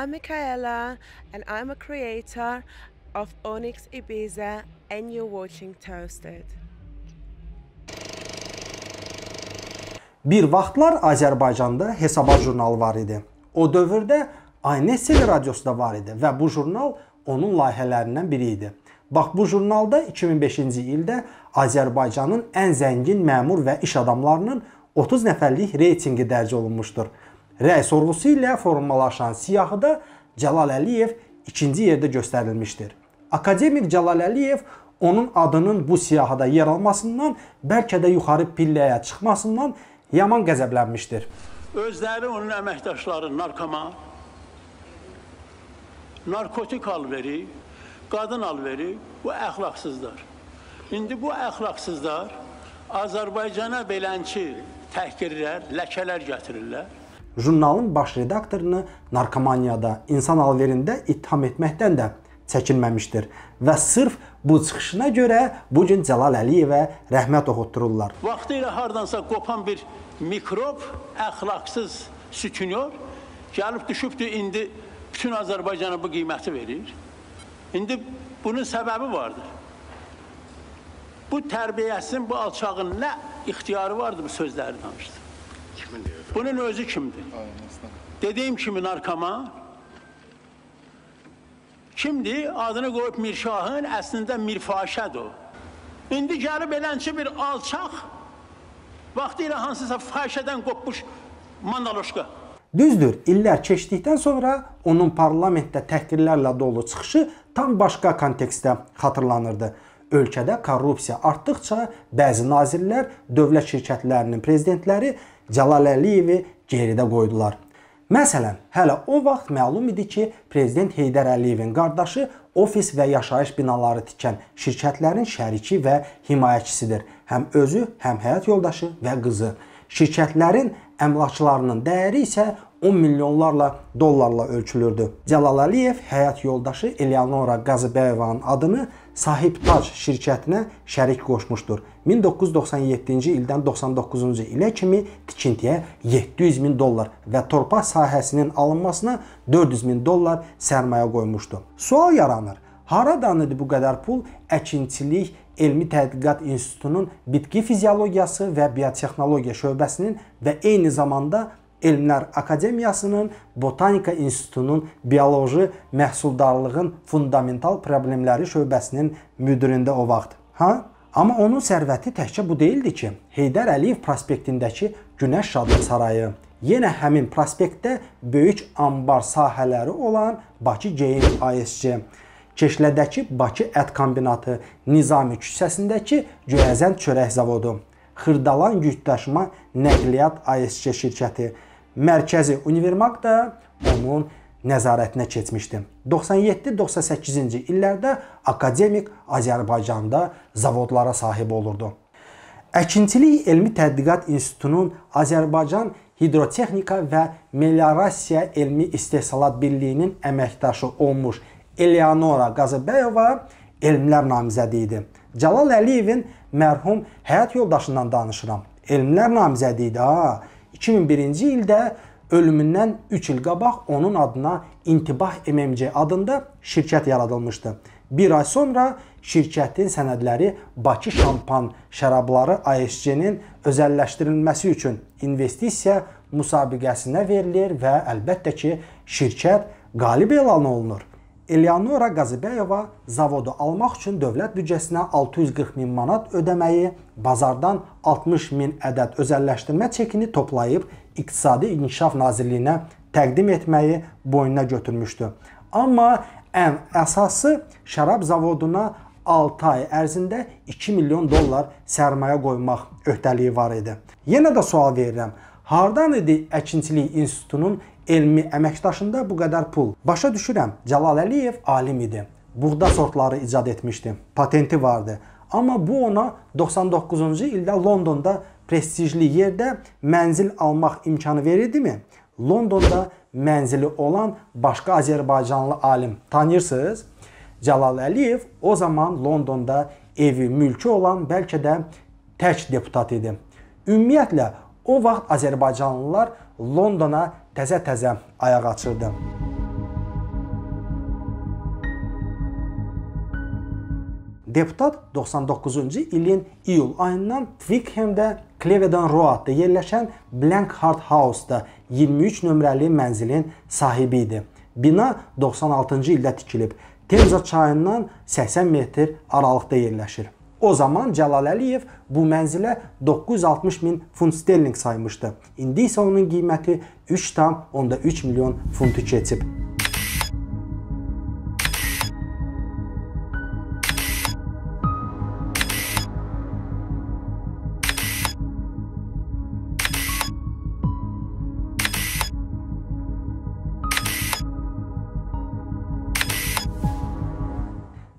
I'm Michaela and I'm a creator of Onyx Ibiza and you're watching Toasted. Bir vaxtlar Azərbaycanda Hesabat jurnalı var idi. O dövrdə ANSL radiosu da var idi və bu jurnal onun layihələrindən biri idi. Bax bu jurnalda 2005-ci ildə Azərbaycanın ən zəngin məmur və iş adamlarının 30 nəfərlik reytinqi dərc olunmuşdur rəy sorğusu ilə formalaşan siyahıda Cəlal Əliyev ikinci yerdə göstərilmişdir. Akademik Cəlal Əliyev onun adının bu siyahıda yer almasından, bəlkə də yuxarı pilləyə çıxmasından yaman qəzəblənmişdir. Özləri onun əməkdaşları narkoma, narkotik alveri, qadın alveri bu əxlaqsızlar. İndi bu əxlaqsızlar Azərbaycana belənçi təhqirlər, ləkələr gətirirlər jurnalın baş redaktorunu narkomaniyada, insan alverində ittiham etməkdən də çəkinməmişdir və sırf bu çıxışına görə bu gün Cəlal Əliyevə rəhmət oxutdururlar. Vaxtı ilə hardansa qopan bir mikrob əxlaqsız sütünyor, gəlib düşübdü indi bütün Azərbaycana bu qiyməti verir. İndi bunun səbəbi vardır. Bu tərbiyəsin, bu alçağın nə ixtiyarı vardı bu sözləri danışdı kimindir? Bunun özü kimdir? Dediyim kimi narkoma, kimdir? Adını qoyub Mirşahın, əslində Mirfaşədir o. İndi gəlib elənçi bir alçaq, vaxtı ilə hansısa fahişədən qopmuş mandaloşqa. Düzdür, illər keçdikdən sonra onun parlamentdə təhqirlərlə dolu çıxışı tam başqa kontekstdə xatırlanırdı. Ölkədə korrupsiya artdıqca bəzi nazirlər, dövlət şirkətlərinin prezidentləri Cəlal Əliyevi geridə qoydular. Məsələn, hələ o vaxt məlum idi ki, prezident Heydər Əliyevin qardaşı ofis və yaşayış binaları tikən şirkətlərin şəriki və himayəçisidir. Həm özü, həm həyat yoldaşı və qızı. Şirkətlərin əmlaklarının dəyəri isə 10 milyonlarla dollarla ölçülürdü. Cəlal Əliyev həyat yoldaşı Eleonora Qazıbəyevanın adını Sahibtaj şirkətinə şərik qoşmuşdur. 1997-ci ildən 99-cu ilə kimi tikintiyə 700 min dollar və torpaq sahəsinin alınmasına 400 min dollar sərmayə qoymuşdu. Sual yaranır. Haradan idi bu qədər pul? Əkinçilik Elmi Tədqiqat İnstitutunun bitki fiziologiyası və biotexnologiya şöbəsinin və eyni zamanda Elmlər Akademiyasının Botanika İnstitutunun bioloji məhsuldarlığın fundamental problemləri şöbəsinin müdirində o vaxt. Ha? Amma onun sərvəti təkcə bu deyildi ki, Heydər Əliyev prospektindəki Günəş Şadlıq Sarayı, yenə həmin prospektdə böyük anbar sahələri olan Bakı Geyim ASC, Keşlədəki Bakı Ət Kombinatı, Nizami küçəsindəki Göyəzən çörək zavodu, Xırdalan yükdaşıma nəqliyyat ASC şirkəti, mərkəzi Univermaq da onun nəzarətinə keçmişdi. 97-98-ci illərdə akademik Azərbaycanda zavodlara sahib olurdu. Əkinçilik Elmi Tədqiqat İnstitutunun Azərbaycan Hidrotexnika və Meliorasiya Elmi İstehsalat Birliyinin əməkdaşı olmuş Eleonora Qazıbəyova elmlər namizədi idi. Cəlal Əliyevin mərhum həyat yoldaşından danışıram. Elmlər namizədi idi ha. 2001-ci ildə ölümündən 3 il qabaq onun adına İntibah MMC adında şirkət yaradılmışdı. Bir ay sonra şirkətin sənədləri Bakı Şampan şərabları ASC-nin özəlləşdirilməsi üçün investisiya müsabiqəsinə verilir və əlbəttə ki, şirkət qalib elan olunur. Eleonora Qazibəyova zavodu almaq üçün dövlət büdcəsinə 640 min manat ödəməyi, bazardan 60 min ədəd özəlləşdirmə çekini toplayıb İqtisadi İnkişaf Nazirliyinə təqdim etməyi boynuna götürmüşdü. Amma ən əsası şərab zavoduna 6 ay ərzində 2 milyon dollar sərmayə qoymaq öhdəliyi var idi. Yenə də sual verirəm. Hardan idi Əkinçilik İnstitutunun elmi əməkdaşında bu qədər pul. Başa düşürəm, Cəlal Əliyev alim idi. Buğda sortları icad etmişdi, patenti vardı. Amma bu ona 99-cu ildə Londonda prestijli yerdə mənzil almaq imkanı verirdimi? Londonda mənzili olan başqa Azərbaycanlı alim tanıyırsınız? Cəlal Əliyev o zaman Londonda evi, mülkü olan bəlkə də tək deputat idi. Ümumiyyətlə O vaxt azərbaycanlılar Londona təzə-təzə ayaq açırdı. Deputat 99-cu ilin iyul ayından Twickenhamdə Clevedon Road-da yerləşən Blankhard House-da 23 nömrəli mənzilin sahibi idi. Bina 96-cı ildə tikilib. Temza çayından 80 metr aralıqda yerləşir. O zaman Cəlal Əliyev bu mənzilə 960 min funt sterling saymışdı. İndi isə onun qiyməti 3,3 milyon funtu keçib.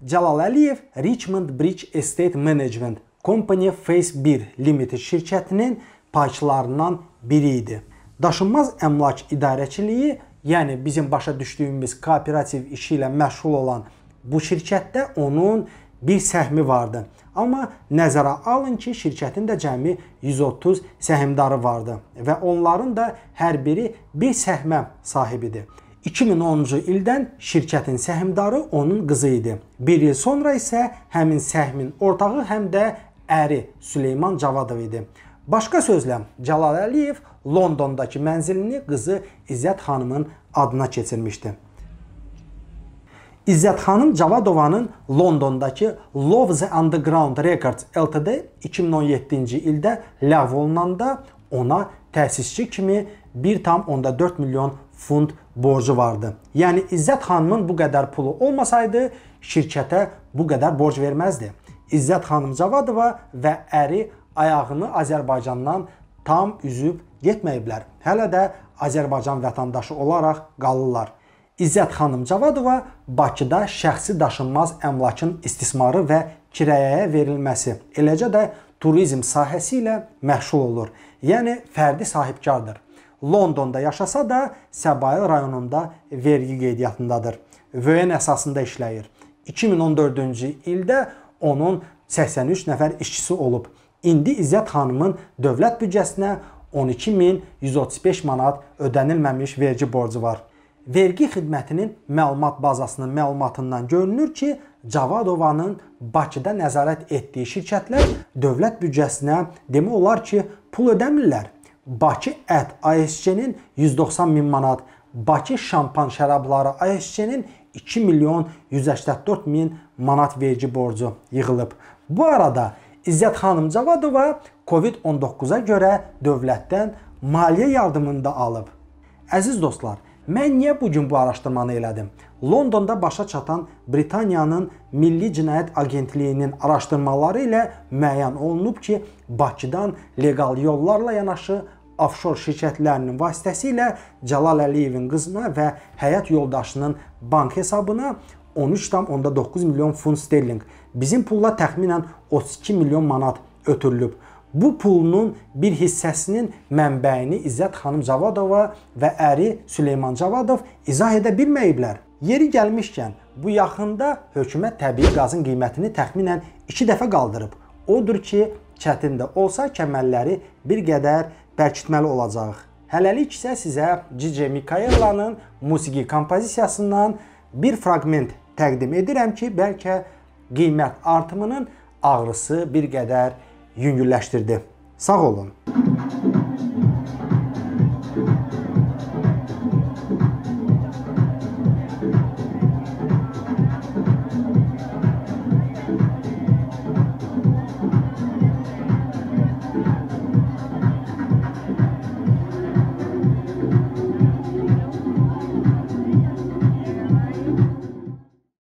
Cəlal Əliyev Richmond Bridge Estate Management Company Phase 1 Limited şirkətinin payçılarından biri idi. Daşınmaz əmlak idarəçiliyi, yəni bizim başa düşdüyümüz kooperativ işi ilə məşğul olan bu şirkətdə onun bir səhmi vardı. Amma nəzərə alın ki, şirkətin də cəmi 130 səhmdarı vardı və onların da hər biri bir səhmə sahibidir. 2010-cu ildən şirkətin səhmdarı onun qızı idi. 1 il sonra isə həmin səhmin ortağı həm də əri Süleyman Cavadov idi. Başqa sözlə, Cəlal Əliyev Londondakı mənzilini qızı İzzət xanımın adına keçirmişdi. İzzət xanım Cavadovanın Londondakı Love the Underground Records Ltd 2017-ci ildə ləğv olunanda ona təsisçi kimi 1.4 milyon funt borcu vardı. Yəni İzzət xanımın bu qədər pulu olmasaydı, şirkətə bu qədər borc verməzdi. İzzət xanım Cavadova və əri ayağını Azərbaycandan tam üzüb getməyiblər. Hələ də Azərbaycan vətəndaşı olaraq qalırlar. İzzət xanım Cavadova Bakıda şəxsi daşınmaz əmlakın istismarı və kirayəyə verilməsi, eləcə də turizm sahəsi ilə məşğul olur. Yəni fərdi sahibkardır. Londonda yaşasa da Səbail rayonunda vergi qeydiyyatındadır. VN əsasında işləyir. 2014-cü ildə onun 83 nəfər işçisi olub. İndi İzzət xanımın dövlət büdcəsinə 12135 manat ödənilməmiş vergi borcu var. Vergi xidmətinin məlumat bazasının məlumatından görünür ki, Cavadovanın Bakıda nəzarət etdiyi şirkətlər dövlət büdcəsinə demək olar ki, pul ödəmirlər. Bakı ət ASC-nin 190 min manat, Bakı şampan şərabları ASC-nin 2 milyon 184 min manat vergi borcu yığılıb. Bu arada İzzət xanım Cavadova COVID-19-a görə dövlətdən maliyyə yardımını da alıb. Əziz dostlar, mən niyə bu gün bu araşdırmanı elədim? Londonda başa çatan Britaniyanın Milli Cinayət Agentliyinin araşdırmaları ilə müəyyən olunub ki, Bakıdan leqal yollarla yanaşı ofşor şirkətlərinin vasitəsilə Cəlal Əliyevin qızına və həyat yoldaşının bank hesabına 13,9 milyon funt sterlinq, bizim pulla təxminən 32 milyon manat ötürülüb. Bu pulun bir hissəsinin mənbəyini İzzət xanım Cavadova və əri Süleyman Cavadov izah edə bilməyiblər. Yeri gəlmişkən, bu yaxında hökumət təbii qazın qiymətini təxminən 2 dəfə qaldırıb. Odur ki, çətin də olsa kəmərləri bir qədər bərkitməli olacaq. Hələlik isə sizə Cice Mikaela'nın musiqi kompozisiyasından bir fraqment təqdim edirəm ki, bəlkə qiymət artımının ağrısı bir qədər yüngülləşdirdi. Sağ olun.